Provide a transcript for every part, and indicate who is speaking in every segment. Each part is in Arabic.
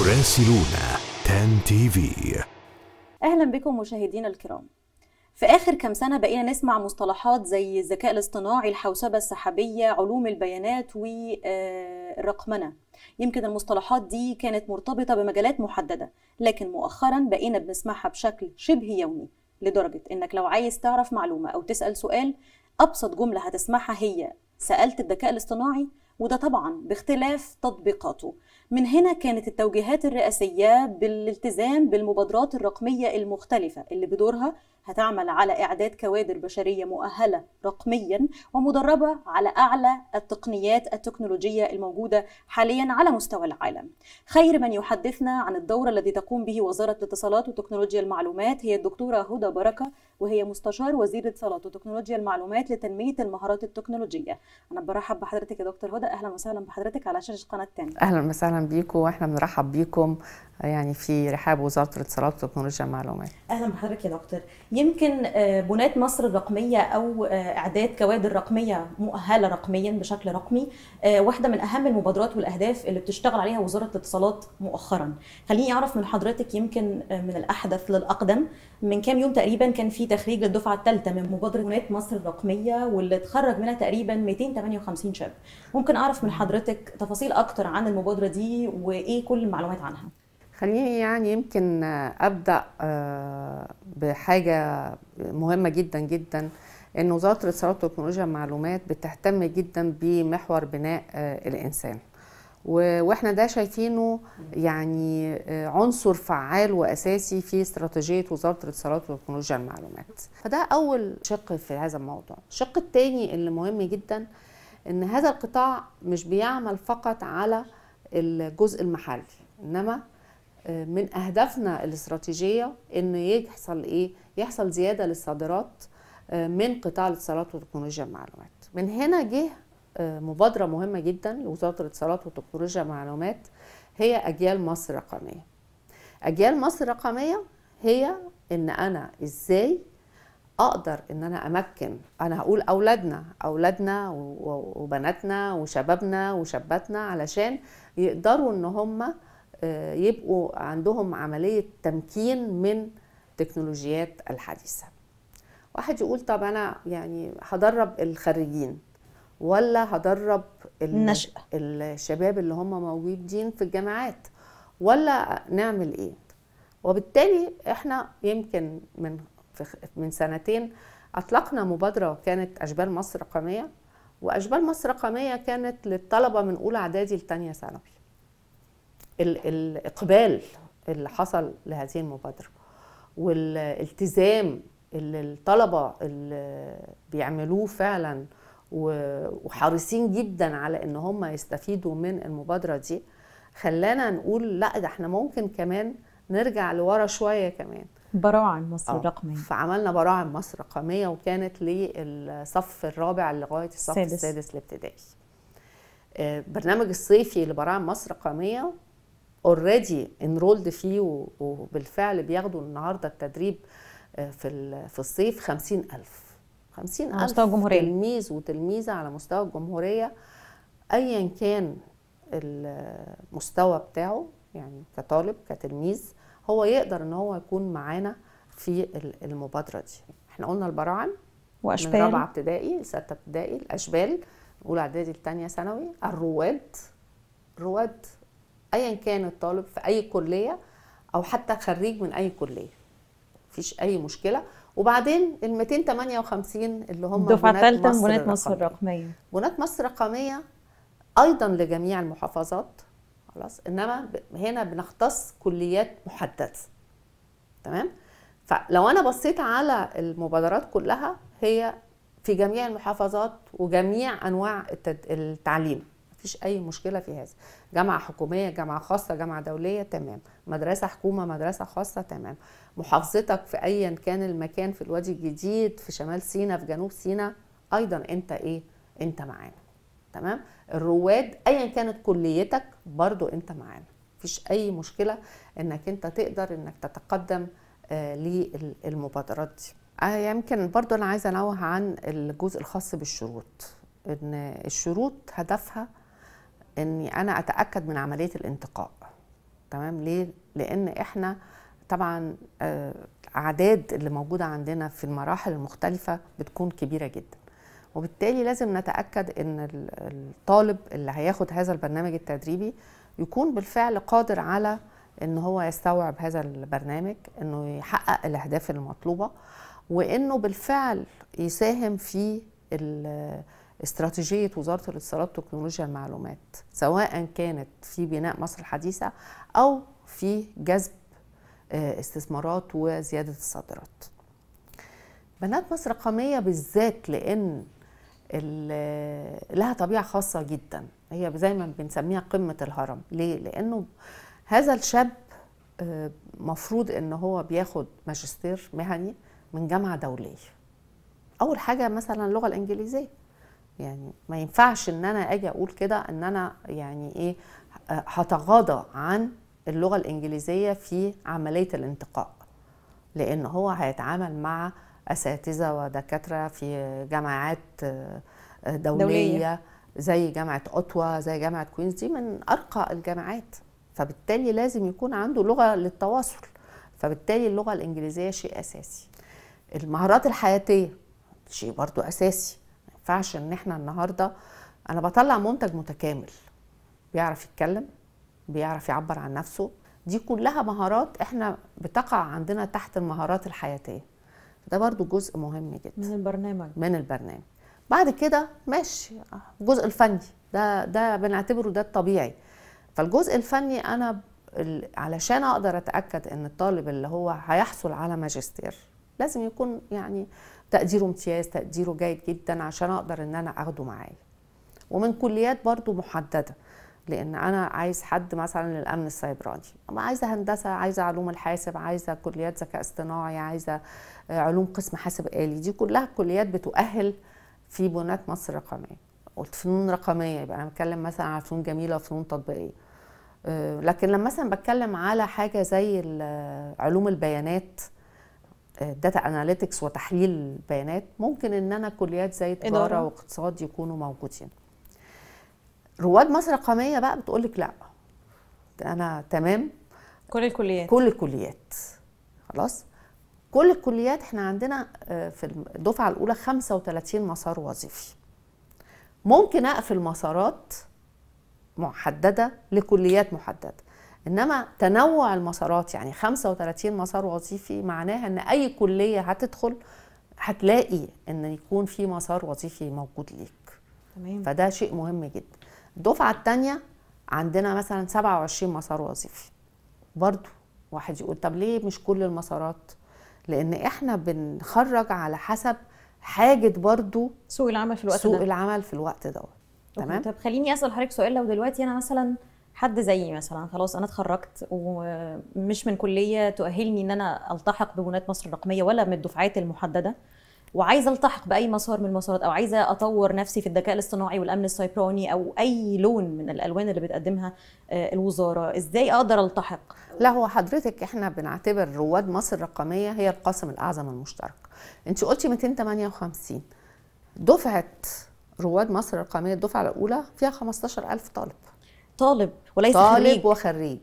Speaker 1: مراسلونا تان تي في
Speaker 2: اهلا بكم مشاهدينا الكرام في آخر كام سنة بقينا نسمع مصطلحات زي الذكاء الاصطناعي، الحوسبة السحابية، علوم البيانات والرقمنة. آه، يمكن المصطلحات دي كانت مرتبطة بمجالات محددة، لكن مؤخرا بقينا بنسمعها بشكل شبه يومي، لدرجة إنك لو عايز تعرف معلومة أو تسأل سؤال أبسط جملة هتسمعها هي سألت الذكاء الاصطناعي وده طبعا باختلاف تطبيقاته من هنا كانت التوجيهات الرئاسية بالالتزام بالمبادرات الرقمية المختلفة اللي بدورها هتعمل على إعداد كوادر بشرية مؤهلة رقميا ومدربة على أعلى التقنيات التكنولوجية الموجودة حاليا على مستوى العالم خير من يحدثنا عن الدور الذي تقوم به وزارة الاتصالات وتكنولوجيا المعلومات هي الدكتورة هدى بركة وهي مستشار وزير الاتصالات وتكنولوجيا المعلومات لتنمية المهارات التكنولوجية أنا برحب بحضرتك يا دكتور هدى أهلا وسهلا بحضرتك على شاشة قناة تاني
Speaker 1: أهلا وسهلا بيكم وإحنا بنرحب بيكم يعني في رحاب وزارة الاتصالات وتكنولوجيا المعلومات
Speaker 2: أهلا بحضرتك يا دكتور يمكن آه، بنات مصر الرقميه او آه، اعداد كوادر رقميه مؤهله رقميا بشكل رقمي آه، واحده من اهم المبادرات والاهداف اللي بتشتغل عليها وزاره الاتصالات مؤخرا خليني اعرف من حضرتك يمكن من الاحدث للاقدم من كام يوم تقريبا كان في تخريج للدفعه الثالثه من مبادره بنات مصر الرقميه واللي اتخرج منها تقريبا 258 شاب ممكن اعرف من حضرتك تفاصيل اكتر عن المبادره دي وايه كل المعلومات عنها
Speaker 1: خليني يعني يمكن ابدا آه، بحاجه مهمه جدا جدا ان وزاره الاتصالات وتكنولوجيا المعلومات بتهتم جدا بمحور بناء آه، الانسان واحنا ده شايفينه يعني آه، عنصر فعال واساسي في استراتيجيه وزاره الاتصالات وتكنولوجيا المعلومات فده اول شق في هذا الموضوع الشق الثاني اللي مهم جدا ان هذا القطاع مش بيعمل فقط على الجزء المحلي انما من اهدافنا الاستراتيجيه انه يحصل ايه يحصل زياده للصادرات آه، من قطاع الاتصالات وتكنولوجيا المعلومات من هنا جه آه، مبادره مهمه جدا لوزاره الاتصالات وتكنولوجيا المعلومات هي اجيال مصر الرقميه اجيال مصر الرقميه هي ان انا ازاي اقدر ان انا امكن انا هقول اولادنا اولادنا وبناتنا وشبابنا وشاباتنا علشان يقدروا ان هم آه، يبقوا عندهم عملية تمكين من تكنولوجيات الحديثة واحد يقول طب أنا يعني هدرب الخريجين ولا هدرب النشأة الشباب اللي هم موجودين في الجامعات ولا نعمل ايه وبالتالي احنا يمكن من من سنتين اطلقنا مبادره كانت اشبال مصر رقميه واشبال مصر رقميه كانت للطلبه من اولى اعدادي لثانيه ثانوي الاقبال اللي حصل لهذه المبادره والالتزام اللي الطلبه اللي بيعملوه فعلا وحريصين جدا على ان هم يستفيدوا من المبادره دي خلانا نقول لا ده احنا ممكن كمان نرجع لورا شويه كمان
Speaker 2: براعم مصر الرقميه آه، فعملنا
Speaker 1: براعم مصر رقميه وكانت للصف الرابع لغايه الصف السادس, السادس الابتدائي آه، برنامج الصيفي لبراعم مصر رقميه اوريدي انرولد فيه وبالفعل بياخدوا النهارده التدريب آه، في في الصيف 50000 50000 على مستوى الجمهوريه تلميذ وتلميذه على مستوى الجمهوريه ايا كان المستوى بتاعه يعني كطالب كتلميذ هو يقدر ان هو يكون معانا في المبادره دي احنا قلنا البراعم
Speaker 2: واشبال من رابعه
Speaker 1: ابتدائي لسته ابتدائي الاشبال اولى اعدادي الثانيه ثانوي الرواد رواد ايا كان الطالب في اي كليه او حتى خريج من اي كليه مفيش اي مشكله وبعدين ال 258 اللي هم دفعه ثالثه من بنات مصر الرقميه بنات مصر الرقميه ايضا لجميع المحافظات خلاص انما هنا بنختص كليات محدده تمام فلو انا بصيت على المبادرات كلها هي في جميع المحافظات وجميع انواع التعليم مفيش اي مشكله في هذا جامعه حكوميه جامعه خاصه جامعه دوليه تمام مدرسه حكومه مدرسه خاصه تمام محافظتك في ايا كان المكان في الوادي الجديد في شمال سينا في جنوب سينا ايضا انت ايه انت معانا تمام الرواد ايا كانت كليتك برضو انت معانا مفيش اي مشكله انك انت تقدر انك تتقدم آه للمبادرات دي آه يمكن برضو انا عايزه انوه عن الجزء الخاص بالشروط ان الشروط هدفها اني انا اتاكد من عمليه الانتقاء تمام ليه لان احنا طبعا آه، اعداد اللي موجوده عندنا في المراحل المختلفه بتكون كبيره جدا وبالتالي لازم نتاكد ان الطالب اللي هياخد هذا البرنامج التدريبي يكون بالفعل قادر على ان هو يستوعب هذا البرنامج انه يحقق الاهداف المطلوبه وانه بالفعل يساهم في استراتيجيه وزاره الاتصالات وتكنولوجيا المعلومات سواء كانت في بناء مصر الحديثه او في جذب آه، استثمارات وزياده الصادرات. بنات مصر رقميه بالذات لان لها طبيعه خاصه جدا هي زي ما بنسميها قمه الهرم ليه لانه هذا الشاب آه، مفروض ان هو بياخد ماجستير مهني من جامعه دوليه اول حاجه مثلا اللغه الانجليزيه يعني ما ينفعش ان انا اجي اقول كده ان انا يعني ايه هتغاضى عن اللغه الانجليزيه في عمليه الانتقاء لان هو هيتعامل مع اساتذه ودكاتره في جامعات آه، دوليه, دولية. زي جامعه اوتوا زي جامعه كوينز دي من ارقى الجامعات فبالتالي لازم يكون عنده لغه للتواصل فبالتالي اللغه الانجليزيه شيء اساسي المهارات الحياتيه شيء برضو اساسي ينفعش ان احنا النهارده انا بطلع منتج متكامل بيعرف يتكلم بيعرف يعبر عن نفسه دي كلها مهارات احنا بتقع عندنا تحت المهارات الحياتيه ده برضو جزء مهم جدا من البرنامج من البرنامج بعد كده ماشي الجزء الفني ده ده بنعتبره ده الطبيعي فالجزء الفني انا علشان اقدر اتاكد ان الطالب اللي هو هيحصل على ماجستير لازم يكون يعني تقديره امتياز تقديره جيد جدا عشان اقدر ان انا اخده معايا ومن كليات برضو محدده لان انا عايز حد مثلا للامن السيبراني عايزه هندسه عايزه علوم الحاسب عايزه كليات ذكاء اصطناعي عايزه آه، علوم قسم حاسب آلي دي كلها كليات بتؤهل في بناة مصر الرقميه قلت فنون رقميه يبقى انا بتكلم مثلا على فنون جميله وفنون تطبيقيه آه، لكن لما مثلا بتكلم على حاجه زي علوم البيانات داتا اناليتكس وتحليل بيانات ممكن ان انا كليات زي تجاره واقتصاد يكونوا موجودين رواد مصر الرقميه بقى بتقول لك لا انا تمام كل الكليات كل الكليات خلاص كل الكليات احنا عندنا آه، في الدفعه الاولى 35 مسار وظيفي ممكن اقفل مسارات محدده لكليات محدده انما تنوع المسارات يعني 35 مسار وظيفي معناها ان اي كليه هتدخل هتلاقي ان يكون في مسار وظيفي موجود ليك تمام فده شيء مهم جدا الدفعه الثانيه عندنا مثلا 27 مسار وظيفي برضو واحد يقول طب ليه مش كل المسارات لان احنا بنخرج على حسب حاجه برضو سوق العمل في الوقت سوق ده. العمل في الوقت دوت
Speaker 2: تمام طب خليني اسال حضرتك سؤال لو دلوقتي انا مثلا حد زيي مثلا خلاص انا اتخرجت ومش من كليه تؤهلني ان انا التحق ببنات مصر الرقميه ولا من الدفعات المحدده وعايزه التحق باي مسار من المسارات او عايزه اطور نفسي في الذكاء الاصطناعي والامن السيبراني او اي لون من الالوان اللي بتقدمها آه، الوزاره ازاي اقدر التحق
Speaker 1: لا هو حضرتك احنا بنعتبر رواد مصر الرقميه هي القاسم الاعظم المشترك انت قلتي 258 دفعه رواد مصر الرقميه الدفعه الاولى فيها 15000 طالب طالب وليس طالب خريج. وخريج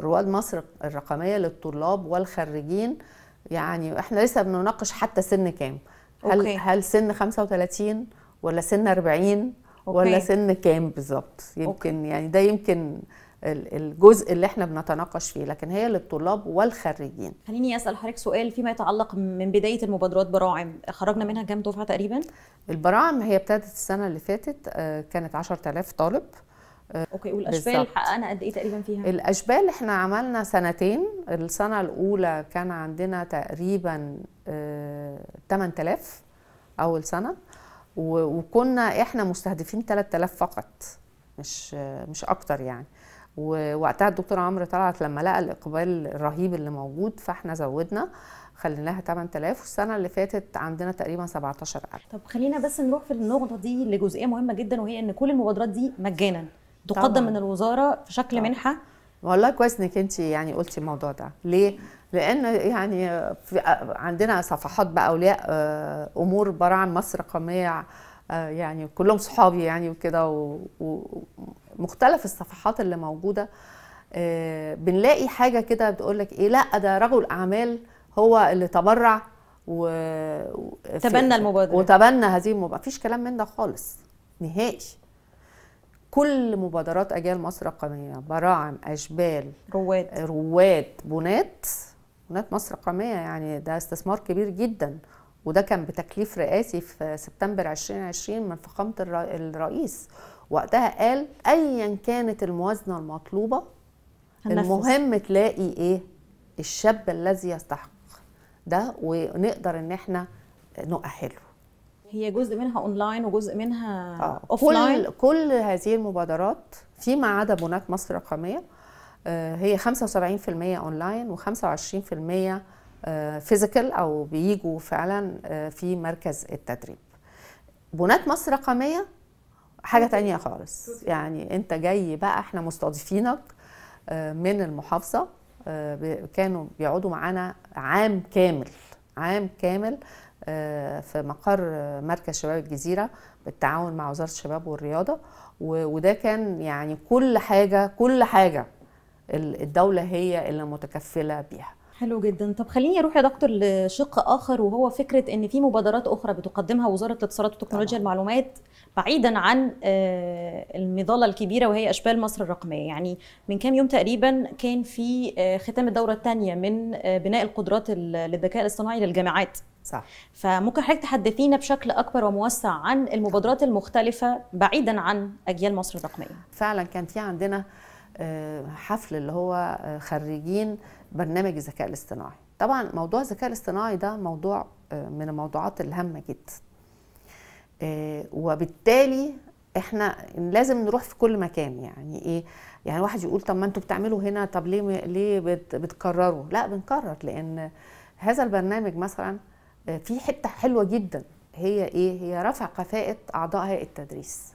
Speaker 1: رواد مصر الرقميه للطلاب والخريجين يعني احنا لسه بنناقش حتى سن كام
Speaker 2: هل أوكي. هل
Speaker 1: سن 35 ولا سن 40
Speaker 2: ولا سن
Speaker 1: كام بالظبط يمكن أوكي. يعني ده يمكن الجزء اللي احنا بنتناقش فيه لكن هي للطلاب والخريجين
Speaker 2: خليني اسال حضرتك سؤال فيما يتعلق من بدايه المبادرات براعم خرجنا منها كام دفعه تقريبا البراعم هي ابتدت السنه اللي فاتت آه، كانت 10000 طالب آه، اوكي والاشبال بالزبط. حققنا قد ايه تقريبا فيها الاشبال
Speaker 1: احنا عملنا سنتين السنه الاولى كان عندنا تقريبا 8000 آه، اول سنه وكنا احنا مستهدفين 3000 فقط مش آه، مش اكتر يعني ووقتها الدكتور عمرو طلعت لما لقى الاقبال الرهيب اللي موجود فاحنا زودنا خليناها 8000 والسنه اللي فاتت عندنا تقريبا 17000
Speaker 2: طب خلينا بس نروح في النقطه دي لجزئيه مهمه جدا وهي ان كل المبادرات دي مجانا تقدم طبعا. من الوزاره في شكل طبعا. منحه والله كويس
Speaker 1: انك انت يعني قلتي الموضوع ده ليه لان يعني في عندنا صفحات بقى اولياء آه، امور براعم مصر رقميه آه، يعني كلهم صحابي يعني وكده ومختلف الصفحات اللي موجوده آه، بنلاقي حاجه كده بتقول لك ايه لا ده رجل اعمال هو اللي تبرع و تبنى المبادره وتبنى هذه المبادره مفيش كلام من ده خالص نهائي كل مبادرات اجيال مصر الرقميه براعم اشبال رواد رواد بنات بنات مصر الرقميه يعني ده استثمار كبير جدا وده كان بتكليف رئاسي في سبتمبر 2020 من فخامه الرئيس وقتها قال ايا كانت الموازنه المطلوبه
Speaker 2: المهم
Speaker 1: تلاقي ايه الشاب الذي يستحق ده ونقدر ان احنا نؤهله
Speaker 2: هي جزء منها اونلاين وجزء منها آه.
Speaker 1: اوفلاين كل كل هذه المبادرات فيما عدا بنات مصر الرقميه آه، هي 75% اونلاين و25% فيزيكال او بيجوا فعلا آه، في مركز التدريب بنات مصر رقميه حاجه تانية خالص يعني انت جاي بقى احنا مستضيفينك آه، من المحافظه كانوا بيقعدوا معانا عام كامل عام كامل آه، في مقر مركز شباب الجزيرة بالتعاون مع وزارة الشباب والرياضة وده كان يعني كل حاجة كل حاجة الدولة هي اللي متكفلة
Speaker 2: بيها حلو جدا طب خليني اروح يا دكتور لشق اخر وهو فكره ان في مبادرات اخرى بتقدمها وزاره الاتصالات وتكنولوجيا المعلومات بعيدا عن آه، المظله الكبيره وهي اشبال مصر الرقميه يعني من كام يوم تقريبا كان في آه، ختام الدوره الثانيه من بناء القدرات للذكاء الاصطناعي للجامعات صح فممكن حضرتك تحدثينا بشكل اكبر وموسع عن المبادرات المختلفه بعيدا عن اجيال مصر الرقميه فعلا كان في عندنا آه، حفل اللي هو
Speaker 1: آه، خريجين برنامج الذكاء الاصطناعي طبعا موضوع الذكاء الاصطناعي ده موضوع آه، من الموضوعات الهامه جدا وبالتالي احنا لازم نروح في كل مكان يعني ايه يعني واحد يقول طب ما انتوا بتعملوا هنا طب ليه ليه بتكرروا لا بنكرر لان هذا البرنامج مثلا آه، في حته حلوه جدا هي ايه هي رفع كفاءه اعضاء هيئه التدريس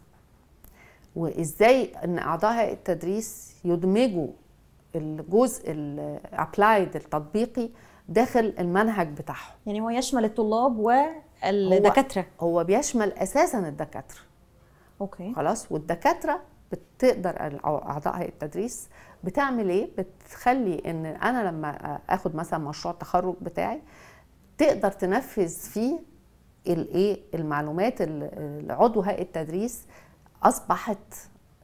Speaker 1: وازاي ان اعضاء هيئه التدريس يدمجوا الجزء الابلايد التطبيقي داخل المنهج بتاعهم
Speaker 2: يعني هو يشمل الطلاب والدكاتره
Speaker 1: هو, هو بيشمل اساسا الدكاتره اوكي خلاص والدكاتره بتقدر اعضاء هيئه التدريس بتعمل ايه بتخلي ان انا لما اخد مثلا مشروع التخرج بتاعي تقدر تنفذ فيه الايه المعلومات اللي عضو هيئه التدريس اصبحت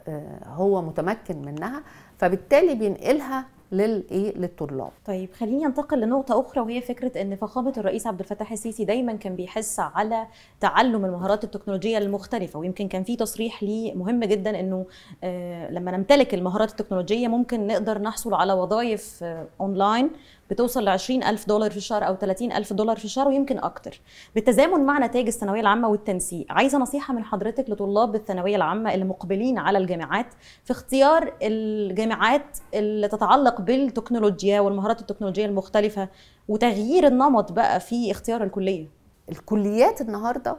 Speaker 1: آه، هو متمكن منها فبالتالي بينقلها للايه للطلاب
Speaker 2: طيب خليني انتقل لنقطه اخرى وهي فكره ان فخامه الرئيس عبد الفتاح السيسي دايما كان بيحث على تعلم المهارات التكنولوجيه المختلفه ويمكن كان في تصريح ليه مهم جدا انه آه، لما نمتلك المهارات التكنولوجيه ممكن نقدر نحصل على وظائف اونلاين آه، بتوصل ل 20000 دولار في الشهر او 30000 دولار في الشهر ويمكن اكتر بالتزامن مع نتائج الثانويه العامه والتنسيق عايزه نصيحه من حضرتك لطلاب الثانويه العامه اللي مقبلين على الجامعات في اختيار الجامعات اللي تتعلق بالتكنولوجيا والمهارات التكنولوجيه المختلفه وتغيير النمط بقى في اختيار الكليه الكليات النهارده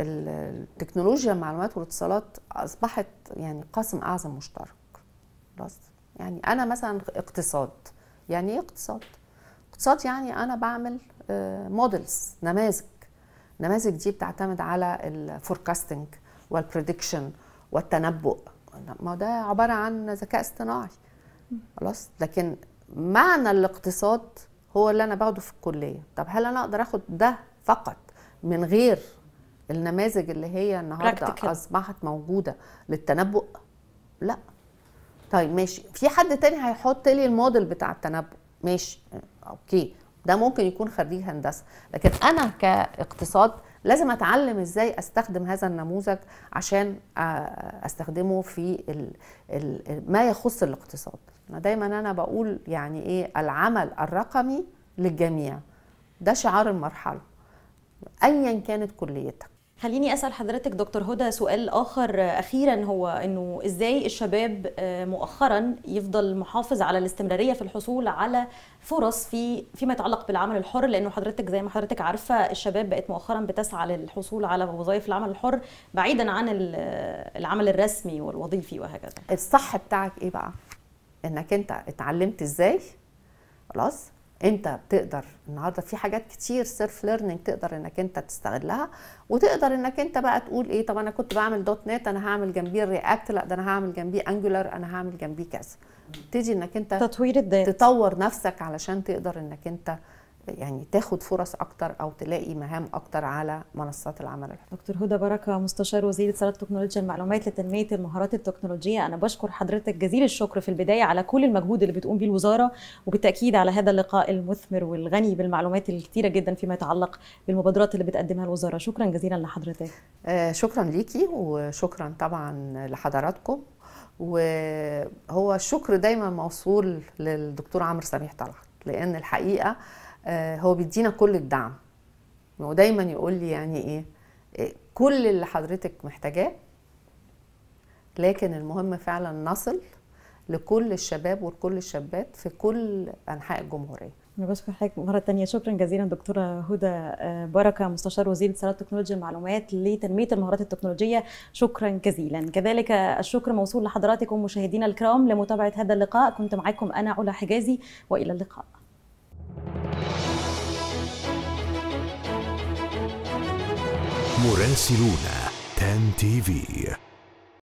Speaker 1: التكنولوجيا المعلومات والاتصالات اصبحت يعني قاسم اعظم مشترك بس يعني انا مثلا اقتصاد يعني ايه اقتصاد اقتصاد يعني انا بعمل مودلز آه، نماذج النماذج دي بتعتمد على الفوركاستنج والبريدكشن والتنبؤ ما ده عباره عن ذكاء اصطناعي خلاص لكن معنى الاقتصاد هو اللي انا باخده في الكليه طب هل انا اقدر اخد ده فقط من غير النماذج اللي هي النهارده اصبحت موجوده للتنبؤ لا طيب ماشي في حد تاني هيحط لي الموديل بتاع التنبؤ ماشي اوكي ده ممكن يكون خريج هندسه لكن انا كاقتصاد لازم اتعلم ازاي استخدم هذا النموذج عشان آه، استخدمه في الـ الـ ما يخص الاقتصاد دايما انا بقول يعني ايه العمل الرقمي للجميع ده شعار
Speaker 2: المرحله ايا كانت كليتك خليني اسال حضرتك دكتور هدى سؤال اخر آه، اخيرا هو انه ازاي الشباب آه، مؤخرا يفضل محافظ على الاستمراريه في الحصول على فرص في فيما يتعلق بالعمل الحر لانه حضرتك زي ما حضرتك عارفه الشباب بقت مؤخرا بتسعى للحصول على وظائف العمل الحر بعيدا عن آه، العمل الرسمي والوظيفي وهكذا الصح بتاعك ايه بقى انك انت
Speaker 1: اتعلمت ازاي خلاص انت بتقدر النهارده في حاجات كتير سيلف ليرنينج تقدر انك انت تستغلها وتقدر انك انت بقى تقول ايه طب انا كنت بعمل دوت نت انا هعمل جنبيه الرياكت لا ده انا هعمل جنبيه انجولار انا هعمل جنبيه كذا تبتدي انك انت تطوير الذات تطور نفسك علشان تقدر انك انت يعني تاخد فرص اكتر
Speaker 2: او تلاقي مهام اكتر على منصات العمل دكتور هدى بركه مستشار وزير اتصالات تكنولوجيا المعلومات لتنميه المهارات التكنولوجيه انا بشكر حضرتك جزيل الشكر في البدايه على كل المجهود اللي بتقوم به الوزاره وبالتاكيد على هذا اللقاء المثمر والغني بالمعلومات الكثيره جدا فيما يتعلق بالمبادرات اللي بتقدمها الوزاره شكرا جزيلا لحضرتك.
Speaker 1: آه، شكرا ليكي وشكرا طبعا لحضراتكم وهو الشكر دايما موصول للدكتور عمرو سميح طلعت لان الحقيقه آه، هو بيدينا كل الدعم ودايما يقول لي يعني ايه آه، كل اللي حضرتك محتاجاه لكن المهم فعلا نصل لكل الشباب ولكل
Speaker 2: الشابات في كل انحاء الجمهوريه أنا بشكر حضرتك مرة ثانيه شكرا جزيلا دكتورة هدى آه، بركة مستشار وزير اتصالات تكنولوجيا المعلومات لتنمية المهارات التكنولوجية شكرا جزيلا كذلك الشكر موصول لحضراتكم مشاهدينا الكرام لمتابعة هذا اللقاء كنت معاكم أنا علا حجازي وإلى اللقاء مراسلون تان تي في